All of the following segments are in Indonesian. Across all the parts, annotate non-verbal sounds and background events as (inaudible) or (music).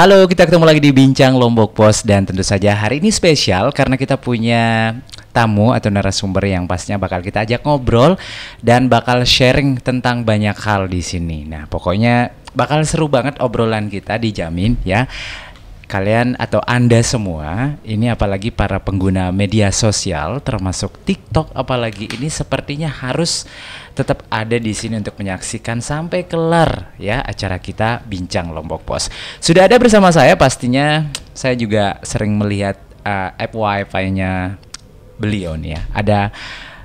Halo, kita ketemu lagi di Bincang Lombok Pos dan tentu saja hari ini spesial karena kita punya tamu atau narasumber yang pastinya bakal kita ajak ngobrol dan bakal sharing tentang banyak hal di sini. Nah, pokoknya bakal seru banget obrolan kita dijamin ya kalian atau Anda semua, ini apalagi para pengguna media sosial termasuk TikTok apalagi ini sepertinya harus tetap ada di sini untuk menyaksikan sampai kelar ya acara kita Bincang Lombok Pos. Sudah ada bersama saya pastinya saya juga sering melihat uh, app wifi-nya beliau nih ya. Ada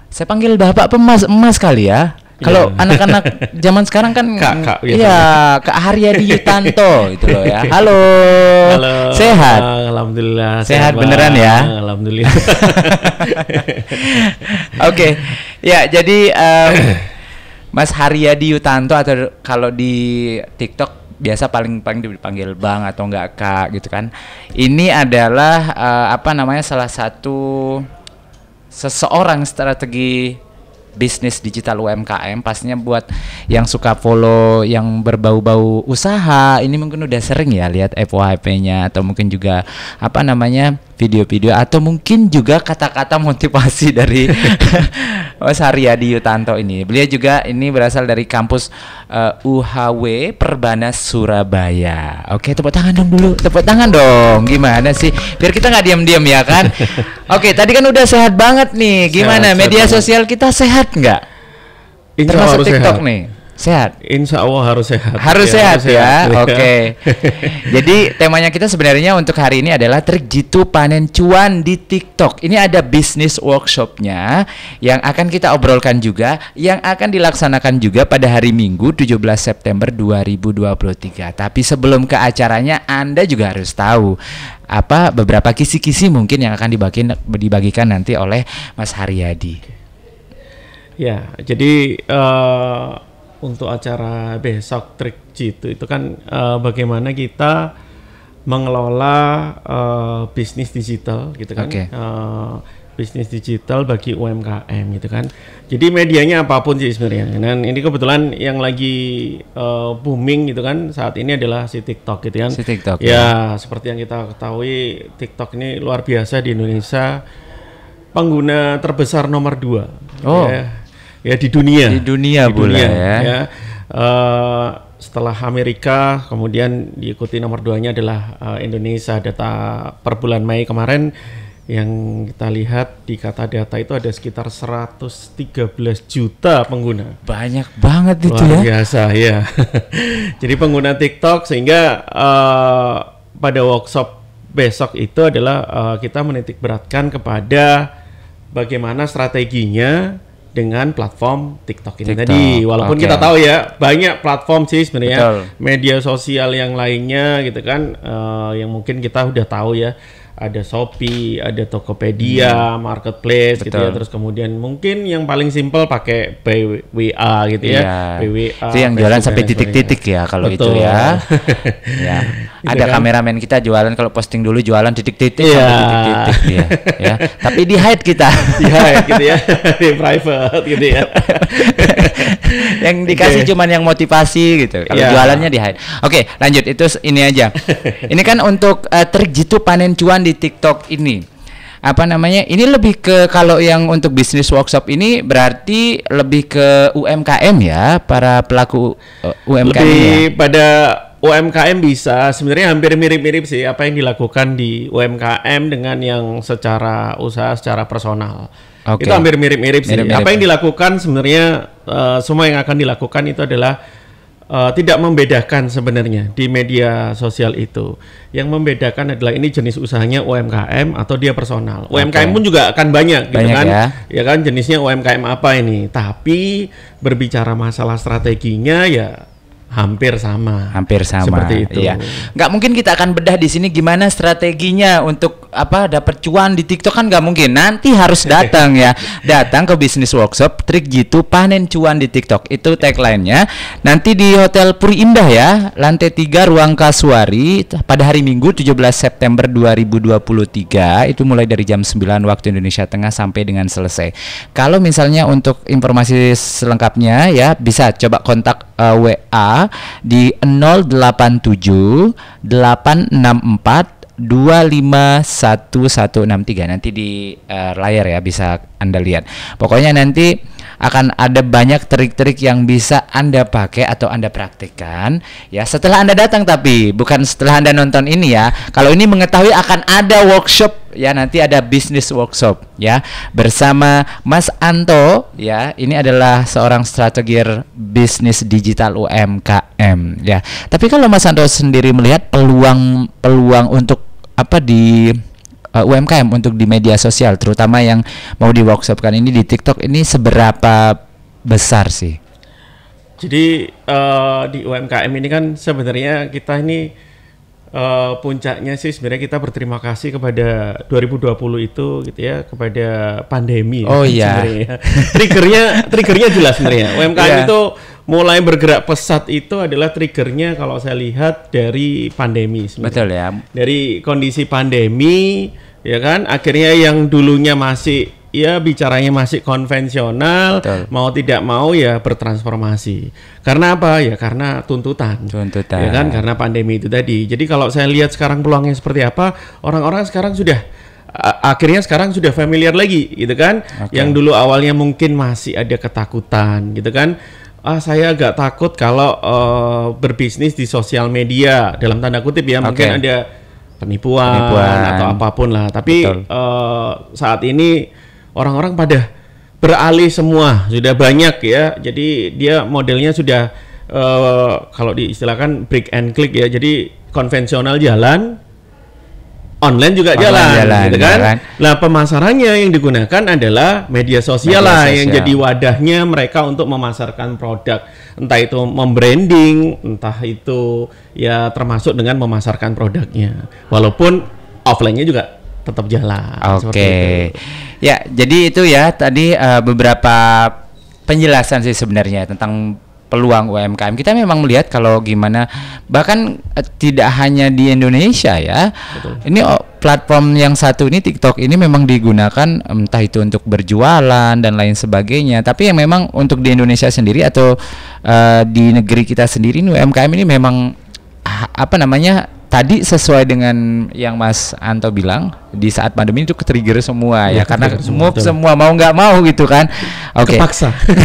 saya panggil Bapak Pemas Emas kali ya. Kalau yeah. anak-anak (laughs) zaman sekarang kan Kak, kak gitu. Iya, Kak Haryadi Yutanto gitu loh ya. (laughs) Halo. Halo sehat. Alhamdulillah. Sehat, sehat beneran ya. Alhamdulillah. (laughs) Oke. Okay. Ya, jadi um, Mas Haryadi Yutanto atau kalau di TikTok biasa paling paling dipanggil Bang atau enggak Kak gitu kan. Ini adalah uh, apa namanya salah satu seseorang strategi bisnis digital UMKM pastinya buat yang suka follow yang berbau-bau usaha ini mungkin udah sering ya lihat FYP-nya atau mungkin juga apa namanya video-video atau mungkin juga kata-kata motivasi dari (laughs) Mas Haryadi Yutanto ini. Beliau juga ini berasal dari kampus uh, eh, UHW Perbanas Surabaya. Oke, tepuk tangan dong dulu, tepuk tangan dong. Gimana sih? Biar kita nggak diam-diam ya kan? (laughs) Oke, tadi kan udah sehat banget nih. Gimana? Sehat, Media sehat sosial banget. kita sehat nggak? Termasuk TikTok sehat. nih. Sehat. Insya Allah harus sehat. Harus ya, sehat harus ya. ya. (laughs) Oke. Okay. Jadi temanya kita sebenarnya untuk hari ini adalah trik jitu panen cuan di TikTok. Ini ada bisnis workshopnya yang akan kita obrolkan juga, yang akan dilaksanakan juga pada hari Minggu 17 September 2023. Tapi sebelum ke acaranya, Anda juga harus tahu apa beberapa kisi-kisi mungkin yang akan dibagikan dibagikan nanti oleh Mas Haryadi. Ya, jadi uh untuk acara besok trik jitu itu kan uh, bagaimana kita mengelola uh, bisnis digital gitu kan. Okay. Uh, eh, bisnis digital bagi UMKM gitu kan. Jadi medianya apapun sih sebenarnya. Dan ini kebetulan yang lagi uh, booming gitu kan saat ini adalah si TikTok gitu kan. Si TikTok. Ya, ya. seperti yang kita ketahui TikTok ini luar biasa di Indonesia pengguna terbesar nomor dua. Oh. Ya ya di dunia. Di dunia di dunia, ya. ya. Uh, setelah Amerika, kemudian diikuti nomor duanya adalah uh, Indonesia. Data per bulan Mei kemarin yang kita lihat di kata data itu ada sekitar 113 juta pengguna. Banyak banget itu Luar ya. biasa ya. (laughs) Jadi pengguna TikTok sehingga uh, pada workshop besok itu adalah uh, kita menitik beratkan kepada bagaimana strateginya dengan platform TikTok ini TikTok. tadi. Walaupun okay. kita tahu ya banyak platform sih sebenarnya media sosial yang lainnya gitu kan uh, yang mungkin kita udah tahu ya ada Shopee, ada Tokopedia, hmm. marketplace Betul. gitu ya. Terus kemudian mungkin yang paling simpel pakai PWA gitu ya. Iya. PWA. Itu yang jualan sampai titik-titik ya kalau Betul. itu ya. (laughs) ya. Gitu ada kan? kameramen kita jualan kalau posting dulu jualan titik-titik yeah. titik-titik ya. ya. Tapi di hide kita. (laughs) di hide gitu ya. (laughs) di private gitu ya yang dikasih okay. cuman yang motivasi gitu. Kalau yeah. jualannya di hide. Oke, okay, lanjut itu ini aja. (laughs) ini kan untuk uh, trik jitu panen cuan di TikTok ini. Apa namanya? Ini lebih ke kalau yang untuk bisnis workshop ini berarti lebih ke UMKM ya, para pelaku uh, eh, UMKM. Lebih ya. pada UMKM bisa sebenarnya hampir mirip-mirip sih apa yang dilakukan di UMKM dengan yang secara usaha secara personal. Okay. Itu hampir mirip-mirip sih. Mirip -mirip. Apa yang dilakukan sebenarnya uh, semua yang akan dilakukan itu adalah uh, tidak membedakan sebenarnya di media sosial itu. Yang membedakan adalah ini jenis usahanya UMKM atau dia personal. Okay. UMKM pun juga akan banyak, gitu banyak gitu kan. Ya. ya kan jenisnya UMKM apa ini. Tapi berbicara masalah strateginya ya hampir sama. Hampir sama. Seperti itu. Iya. Nggak mungkin kita akan bedah di sini gimana strateginya untuk apa dapat cuan di TikTok kan nggak mungkin. Nanti harus (laughs) datang ya. Datang ke bisnis workshop trik gitu panen cuan di TikTok. Itu tagline-nya. Nanti di Hotel Puri Indah ya, lantai 3 ruang Kasuari pada hari Minggu 17 September 2023 itu mulai dari jam 9 waktu Indonesia Tengah sampai dengan selesai. Kalau misalnya untuk informasi selengkapnya ya bisa coba kontak uh, eh, WA di 087 864 251163 nanti di uh, layar ya bisa Anda lihat. Pokoknya nanti akan ada banyak trik-trik yang bisa Anda pakai atau Anda praktikkan ya setelah Anda datang tapi bukan setelah Anda nonton ini ya. Kalau ini mengetahui akan ada workshop ya nanti ada bisnis workshop ya bersama Mas Anto ya ini adalah seorang strategir bisnis digital UMKM ya tapi kalau Mas Anto sendiri melihat peluang peluang untuk apa di uh, eh, UMKM untuk di media sosial terutama yang mau di workshopkan ini di TikTok ini seberapa besar sih jadi uh, di UMKM ini kan sebenarnya kita ini Eh, puncaknya sih sebenarnya kita berterima kasih kepada 2020 itu gitu ya kepada pandemi. Ya oh kan iya. Ya. triggernya triggernya jelas sebenarnya. UMKM (laughs) yeah. itu mulai bergerak pesat itu adalah triggernya kalau saya lihat dari pandemi sebenarnya. Betul ya. Dari kondisi pandemi ya kan akhirnya yang dulunya masih ya bicaranya masih konvensional, Betul. mau tidak mau ya bertransformasi. Karena apa? Ya karena tuntutan. Tuntutan. Ya kan karena pandemi itu tadi. Jadi kalau saya lihat sekarang peluangnya seperti apa, orang-orang sekarang sudah akhirnya sekarang sudah familiar lagi gitu kan. Okay. Yang dulu awalnya mungkin masih ada ketakutan gitu kan ah saya agak takut kalau uh, berbisnis di sosial media dalam tanda kutip ya okay. mungkin ada penipuan, penipuan atau apapun lah tapi uh, saat ini orang-orang pada beralih semua sudah banyak ya jadi dia modelnya sudah uh, kalau diistilahkan break and click ya jadi konvensional jalan online juga online jalan, jalan gitu kan jalan. nah pemasarannya yang digunakan adalah media sosial media lah sosial. yang jadi wadahnya mereka untuk memasarkan produk entah itu membranding entah itu ya termasuk dengan memasarkan produknya walaupun offline-nya juga tetap jalan. Oke. Okay. Ya, jadi itu ya tadi uh, beberapa penjelasan sih sebenarnya tentang peluang UMKM. Kita memang melihat kalau gimana bahkan uh, tidak hanya di Indonesia ya. Betul. Ini oh, platform yang satu ini TikTok ini memang digunakan entah itu untuk berjualan dan lain sebagainya. Tapi yang memang untuk di Indonesia sendiri atau uh, di negeri kita sendiri ini UMKM ini memang ah, apa namanya tadi sesuai dengan yang Mas Anto bilang di saat pandemi itu ketrigger semua ya, ya karena semua, semua mau nggak mau gitu kan oke okay.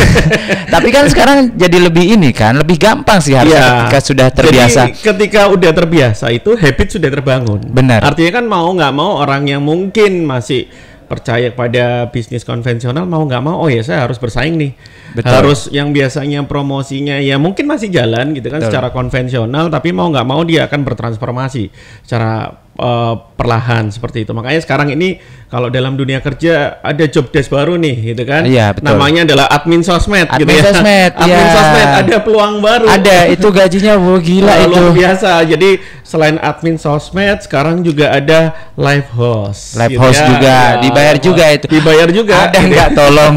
(laughs) tapi kan sekarang jadi lebih ini kan lebih gampang sih harusnya iya. ketika sudah terbiasa jadi, ketika udah terbiasa itu habit sudah terbangun benar artinya kan mau nggak mau orang yang mungkin masih percaya pada bisnis konvensional mau nggak mau oh ya saya harus bersaing nih Betul. harus yang biasanya promosinya ya mungkin masih jalan gitu kan Betul. secara konvensional tapi mau nggak mau dia akan bertransformasi secara uh, perlahan seperti itu makanya sekarang ini kalau dalam dunia kerja ada job desk baru nih gitu kan iya, betul. namanya adalah admin sosmed gitu admin gitu ya sosmed, admin ya. sosmed ada peluang baru ada itu gajinya wow, gila nah, itu luar biasa jadi selain admin sosmed sekarang juga ada live host live gitu host ya. juga ya, dibayar juga itu dibayar juga ada nggak ya. (laughs) tolong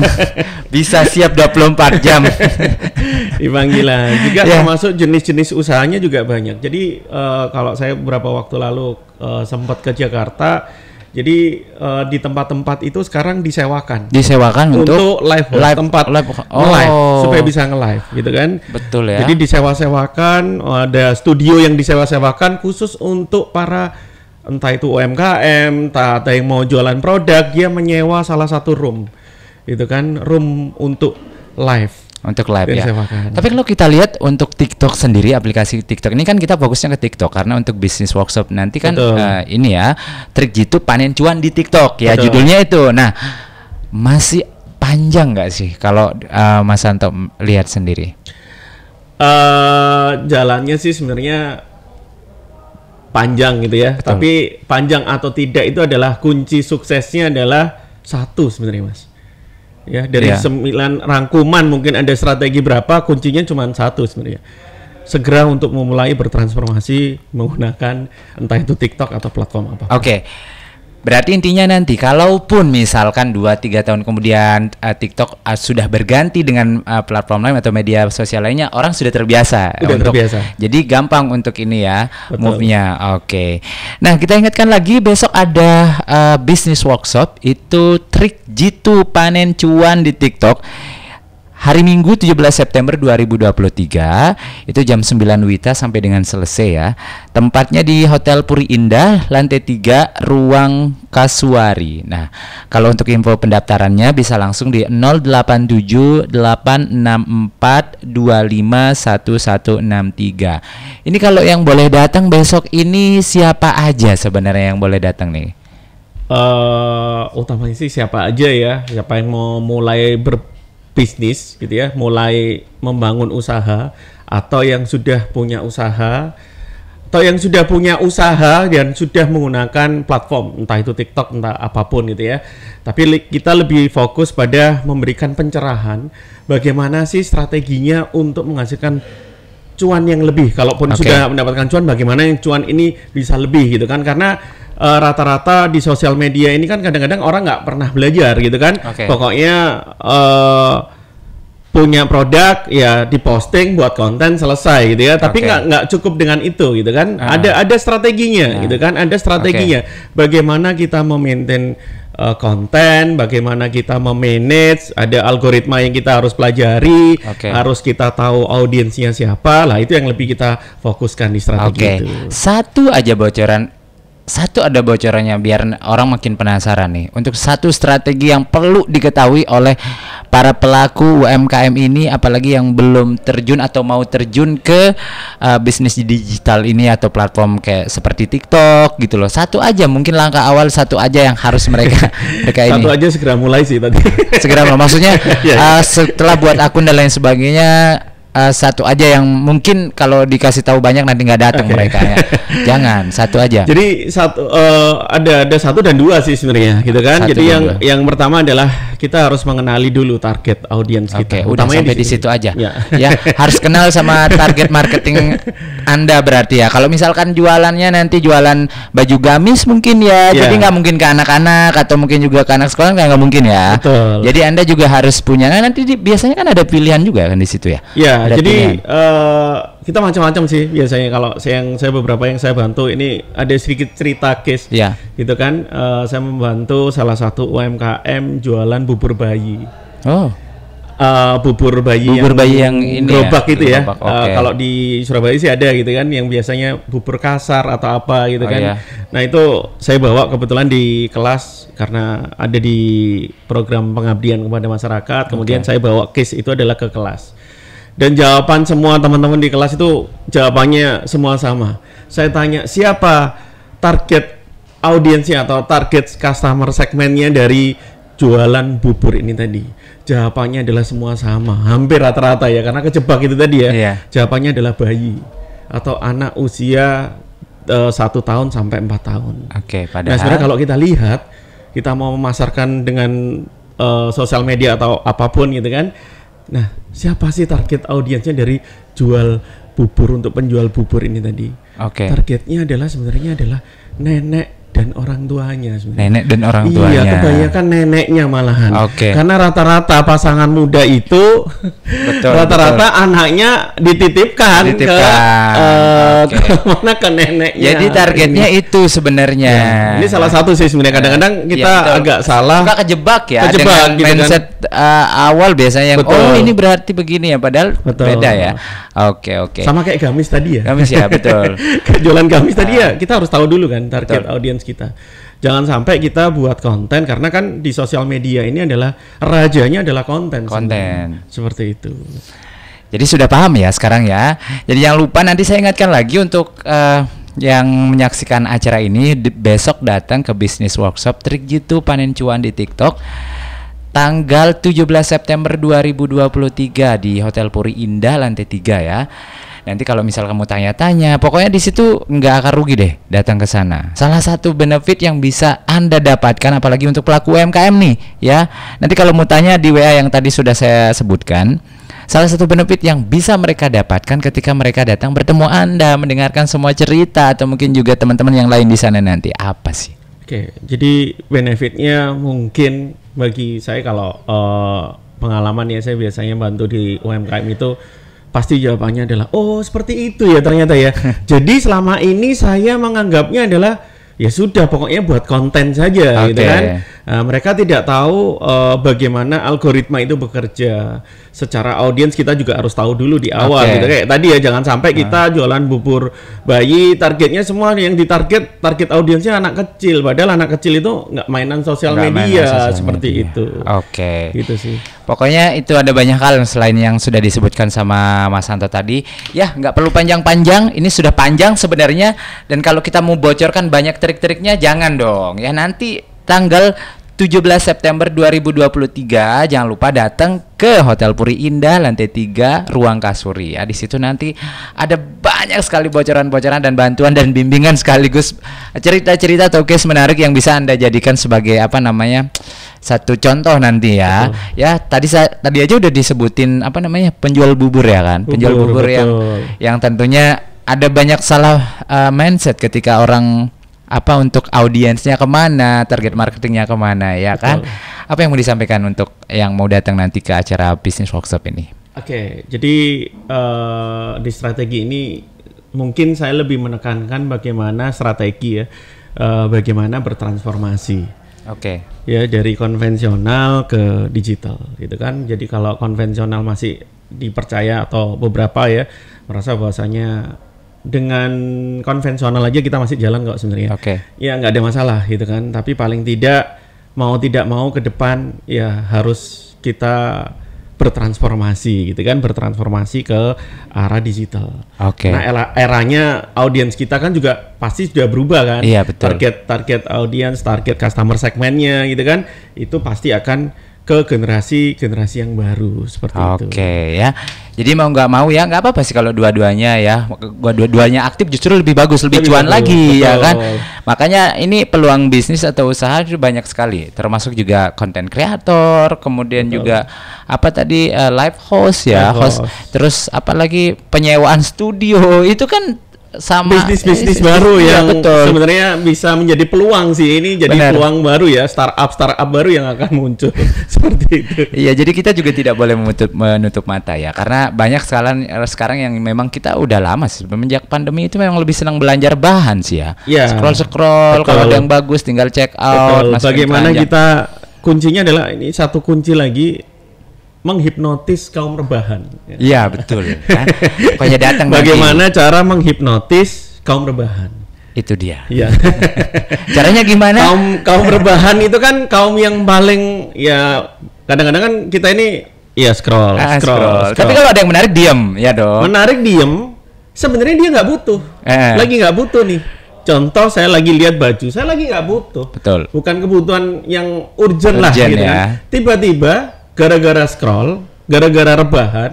bisa siap 24 jam (laughs) gila. juga ya. termasuk jenis-jenis usahanya juga banyak jadi uh, kalau saya beberapa waktu lalu uh, sempat ke Jakarta jadi uh, di tempat-tempat itu sekarang disewakan. Disewakan untuk, untuk live, live tempat live, oh. live supaya bisa nge-live gitu kan. Betul ya. Jadi disewa-sewakan ada studio yang disewa-sewakan khusus untuk para entah itu UMKM, entah ada yang mau jualan produk, dia menyewa salah satu room, gitu kan, room untuk live untuk live ya. Tapi kalau kita lihat untuk TikTok sendiri aplikasi TikTok ini kan kita fokusnya ke TikTok karena untuk bisnis workshop nanti kan uh, ini ya trik jitu panen cuan di TikTok ya Betul. judulnya itu. Nah, masih panjang nggak sih kalau uh, Mas Anto lihat sendiri? Uh, jalannya sih sebenarnya panjang gitu ya. Betul. Tapi panjang atau tidak itu adalah kunci suksesnya adalah satu sebenarnya, Mas ya dari yeah. sembilan rangkuman mungkin ada strategi berapa kuncinya cuma satu sebenarnya segera untuk memulai bertransformasi menggunakan entah itu TikTok atau platform apa. Oke. Okay. Berarti intinya nanti kalaupun misalkan 2 3 tahun kemudian uh, TikTok uh, sudah berganti dengan uh, platform lain atau media sosial lainnya, orang sudah terbiasa sudah untuk terbiasa. Jadi gampang untuk ini ya move-nya. Oke. Okay. Nah, kita ingatkan lagi besok ada uh, business workshop itu trik jitu panen cuan di TikTok hari Minggu 17 September 2023 itu jam 9 Wita sampai dengan selesai ya. Tempatnya di Hotel Puri Indah lantai 3 ruang Kasuari. Nah, kalau untuk info pendaftarannya bisa langsung di 087864251163. Ini kalau yang boleh datang besok ini siapa aja sebenarnya yang boleh datang nih? Uh, utamanya sih siapa aja ya, siapa yang mau mulai ber bisnis gitu ya, mulai membangun usaha atau yang sudah punya usaha atau yang sudah punya usaha dan sudah menggunakan platform entah itu TikTok entah apapun gitu ya. Tapi kita lebih fokus pada memberikan pencerahan bagaimana sih strateginya untuk menghasilkan cuan yang lebih. Kalaupun okay. sudah mendapatkan cuan bagaimana yang cuan ini bisa lebih gitu kan karena rata eh, rata-rata di sosial media ini kan kadang-kadang orang nggak pernah belajar gitu kan. Okay. Pokoknya uh, punya produk ya diposting buat konten selesai gitu ya. Tapi nggak okay. nggak cukup dengan itu gitu kan. Uh. Ada ada strateginya uh. gitu kan. Ada strateginya. Okay. Bagaimana kita memaintain uh, konten, bagaimana kita memanage, ada algoritma yang kita harus pelajari, okay. harus kita tahu audiensnya siapa, lah itu yang lebih kita fokuskan di strategi okay. itu. Satu aja bocoran satu ada bocorannya biar orang makin penasaran nih untuk satu strategi yang perlu diketahui oleh para pelaku UMKM ini apalagi yang belum terjun atau mau terjun ke uh, bisnis digital ini atau platform kayak seperti TikTok gitu loh satu aja mungkin langkah awal satu aja yang harus mereka (laughs) mereka ini satu aja segera mulai sih tadi segera mulai maksudnya (laughs) iya, iya. uh, setelah buat akun dan lain sebagainya uh, satu aja yang mungkin kalau dikasih tahu banyak nanti nggak datang okay. mereka ya. (laughs) Jangan satu aja. Jadi satu uh, ada ada satu dan dua sih sebenarnya gitu kan. Satu Jadi yang dua. yang pertama adalah kita harus mengenali dulu target audiens okay, kita. Udah Utamanya sampai di situ aja. Ya. ya harus kenal sama target marketing (laughs) Anda berarti ya. Kalau misalkan jualannya nanti jualan baju gamis mungkin ya. Yeah. Jadi nggak mungkin ke anak-anak atau mungkin juga ke anak sekolah nggak mungkin ya. Betul. Jadi Anda juga harus punya. Nah, nanti di, biasanya kan ada pilihan juga kan di situ ya. Ya jadi uh, kita macam-macam sih biasanya kalau saya yang saya beberapa yang saya bantu ini ada sedikit cerita case. ya. Gitu kan uh, saya membantu salah satu UMKM jualan bubur bayi. Oh. Uh, bubur bayi bubur yang bayi yang ini ya? gerobak ya, gitu ya. okay. uh, kalau di Surabaya sih ada gitu kan yang biasanya bubur kasar atau apa gitu oh, kan. Iya. Nah, itu saya bawa kebetulan di kelas karena ada di program pengabdian kepada masyarakat. Kemudian okay. saya bawa case itu adalah ke kelas dan jawaban semua teman-teman di kelas itu jawabannya semua sama. Saya tanya siapa target audiensnya atau target customer segmennya dari jualan bubur ini tadi. Jawabannya adalah semua sama, hampir rata-rata ya karena kejebak itu tadi ya. Iya. Jawabannya adalah bayi atau anak usia eh, satu uh, tahun sampai empat tahun. Oke, okay, nah, padahal. Nah sebenarnya kalau kita lihat kita mau memasarkan dengan uh, sosial media atau apapun gitu kan. Nah siapa sih target audiensnya dari jual bubur untuk penjual bubur ini tadi? Oke. Okay. Targetnya adalah sebenarnya adalah nenek dan orang tuanya sebenarnya. Nenek dan orang iya, tuanya. Iya, kebanyakan neneknya malahan. Oke. Okay. Karena rata-rata pasangan muda itu rata-rata anaknya dititipkan, dititipkan. ke uh, okay. ke mana ke neneknya. Jadi targetnya ini. itu sebenarnya. Ya, ini salah satu sih sebenarnya ya. kadang-kadang ya, kita ya, agak salah. Suka kejebak ya kejebak, dengan gitu kan. mindset kan. uh, awal biasanya yang betul. oh ini berarti begini ya padahal betul. beda ya. Oke, okay, oke. Okay. Sama kayak gamis tadi ya. Gamis ya, betul. (laughs) Kejualan gamis tadi ya, ah. kita harus tahu dulu kan target audiens audiens kita. Jangan sampai kita buat konten karena kan di sosial media ini adalah rajanya adalah konten. Konten. Sebenarnya. Seperti itu. Jadi sudah paham ya sekarang ya. Jadi jangan lupa nanti saya ingatkan lagi untuk uh, yang menyaksikan acara ini besok datang ke bisnis workshop trik jitu panen cuan di TikTok tanggal 17 September 2023 di Hotel Puri Indah lantai 3 ya. Nanti kalau misal kamu tanya-tanya, pokoknya di situ nggak akan rugi deh datang ke sana. Salah satu benefit yang bisa Anda dapatkan apalagi untuk pelaku UMKM nih ya. Nanti kalau mau tanya di WA yang tadi sudah saya sebutkan, Salah satu benefit yang bisa mereka dapatkan ketika mereka datang bertemu Anda, mendengarkan semua cerita atau mungkin juga teman-teman yang lain di sana nanti apa sih? Oke, jadi benefitnya mungkin bagi saya kalau uh, pengalaman ya saya biasanya bantu di UMKM itu Pasti jawabannya adalah oh seperti itu ya ternyata ya. (laughs) Jadi selama ini saya menganggapnya adalah ya sudah pokoknya buat konten saja okay. gitu kan Nah, mereka tidak tahu uh, bagaimana algoritma itu bekerja. Secara audiens kita juga harus tahu dulu di awal okay. gitu. Kayak tadi ya jangan sampai nah. kita jualan bubur bayi targetnya semua yang ditarget target audiensnya anak kecil. Padahal anak kecil itu nggak mainan sosial media mainan seperti media. itu. Oke. Okay. Gitu sih. Pokoknya itu ada banyak hal selain yang sudah disebutkan sama Mas Santo tadi. Ya nggak perlu panjang-panjang. Ini sudah panjang sebenarnya. Dan kalau kita mau bocorkan banyak trik-triknya jangan dong. Ya nanti tanggal 17 September 2023 jangan lupa datang ke Hotel Puri Indah lantai 3 ruang kasuri ya di situ nanti ada banyak sekali bocoran-bocoran dan bantuan dan bimbingan sekaligus cerita-cerita atau case menarik yang bisa Anda jadikan sebagai apa namanya satu contoh nanti ya. Betul. Ya, tadi saya tadi aja udah disebutin apa namanya? penjual bubur ya kan? penjual bubur bubur yang yang tentunya ada banyak salah uh, mindset ketika orang apa untuk audiensnya kemana, target marketingnya kemana ya Betul. kan? Apa yang mau disampaikan untuk yang mau datang nanti ke acara bisnis workshop ini? Oke, okay, jadi uh, di strategi ini mungkin saya lebih menekankan bagaimana strategi ya, uh, bagaimana bertransformasi. Oke. Okay. Ya dari konvensional ke digital gitu kan. Jadi kalau konvensional masih dipercaya atau beberapa ya merasa bahwasanya dengan konvensional aja kita masih jalan kok sebenarnya. Oke. Okay. Ya nggak ada masalah gitu kan. Tapi paling tidak mau tidak mau ke depan ya harus kita bertransformasi gitu kan bertransformasi ke arah digital. Oke. Okay. Nah era eranya audiens kita kan juga pasti sudah berubah kan. Iya betul. Target target audiens, target customer segmennya gitu kan itu pasti akan ke generasi generasi yang baru seperti okay, itu. Oke ya. Jadi mau nggak mau ya nggak apa-apa sih kalau dua-duanya ya. Dua-duanya aktif justru lebih bagus, lebih, lebih cuan bagus, lagi ya betul. ya kan. Makanya ini peluang bisnis atau usaha itu banyak sekali. Termasuk juga konten kreator, kemudian betul. juga apa tadi uh, live host ya, live host. host. Terus apalagi penyewaan studio itu kan sama bisnis bisnis eh, baru ya betul sebenarnya bisa menjadi peluang sih ini jadi Benar. peluang baru ya startup startup baru yang akan muncul (laughs) seperti itu iya jadi kita juga tidak boleh menutup menutup mata ya karena banyak sekalian eh, sekarang yang memang kita udah lama sih semenjak pandemi itu memang lebih senang belanja bahan sih ya, ya scroll scroll betul. kalau ada yang bagus tinggal check out betul. bagaimana kita kuncinya adalah ini satu kunci lagi menghipnotis kaum rebahan. Iya betul. (laughs) kan? Pokoknya datang. Bagaimana lagi. cara menghipnotis kaum rebahan? Itu dia. Iya. (laughs) Caranya gimana? Kaum kaum rebahan itu kan kaum yang paling ya kadang-kadang kan kita ini ya scroll, ah, scroll, scroll. scroll. Tapi kalau ada yang menarik diem ya dong. Menarik diem. Sebenarnya dia nggak butuh. Eh. Lagi nggak butuh nih. Contoh saya lagi lihat baju, saya lagi nggak butuh. Betul. Bukan kebutuhan yang urgent, urgent lah gitu ya. ya. Tiba-tiba gara-gara scroll, gara-gara rebahan,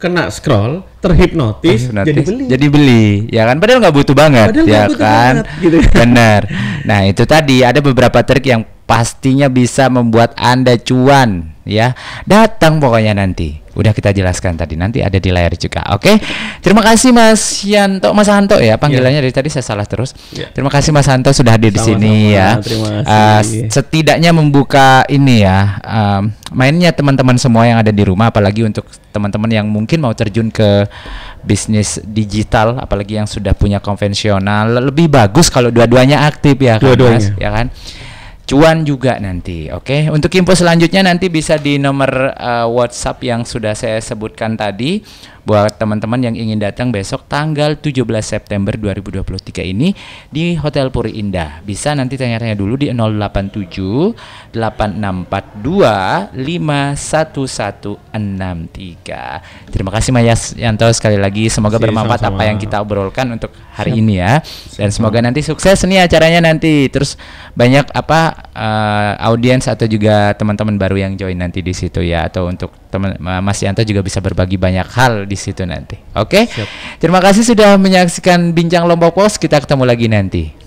kena scroll, terhipnotis, terhipnotis jadi beli. Jadi beli, ya kan? Padahal nggak butuh banget, Padahal ya butuh kan? Banget, gitu. (laughs) Benar. Nah itu tadi ada beberapa trik yang pastinya bisa membuat anda cuan, ya. Datang pokoknya nanti udah kita jelaskan tadi nanti ada di layar juga oke okay? terima kasih Mas Yanto Mas Hanto ya panggilannya yeah. dari tadi saya salah terus yeah. terima kasih Mas Hanto sudah hadir di sini ya terima ah, kasih. Uh, setidaknya membuka ini ya um, mainnya teman-teman semua yang ada di rumah apalagi untuk teman-teman yang mungkin mau terjun ke bisnis digital apalagi yang sudah punya konvensional lebih bagus kalau dua-duanya aktif ya dua kan Mas ya kan cuan juga nanti. Oke, okay? untuk info selanjutnya nanti bisa di nomor uh, WhatsApp yang sudah saya sebutkan tadi buat teman-teman yang ingin datang besok tanggal 17 September 2023 ini di Hotel Puri Indah. Bisa nanti tanya-tanya dulu di 087 8642 51163. Terima kasih Maya Yanto sekali lagi. Semoga iya, bermanfaat apa yang kita obrolkan untuk hari Siap. ini ya. Dan semoga nanti sukses nih acaranya nanti. Terus banyak apa uh, audiens atau juga teman-teman baru yang join nanti di situ ya atau untuk teman Mas Yanto juga bisa berbagi banyak hal di situ nanti. Oke. Okay? Terima kasih sudah menyaksikan bincang Lombok Pos. Kita ketemu lagi nanti.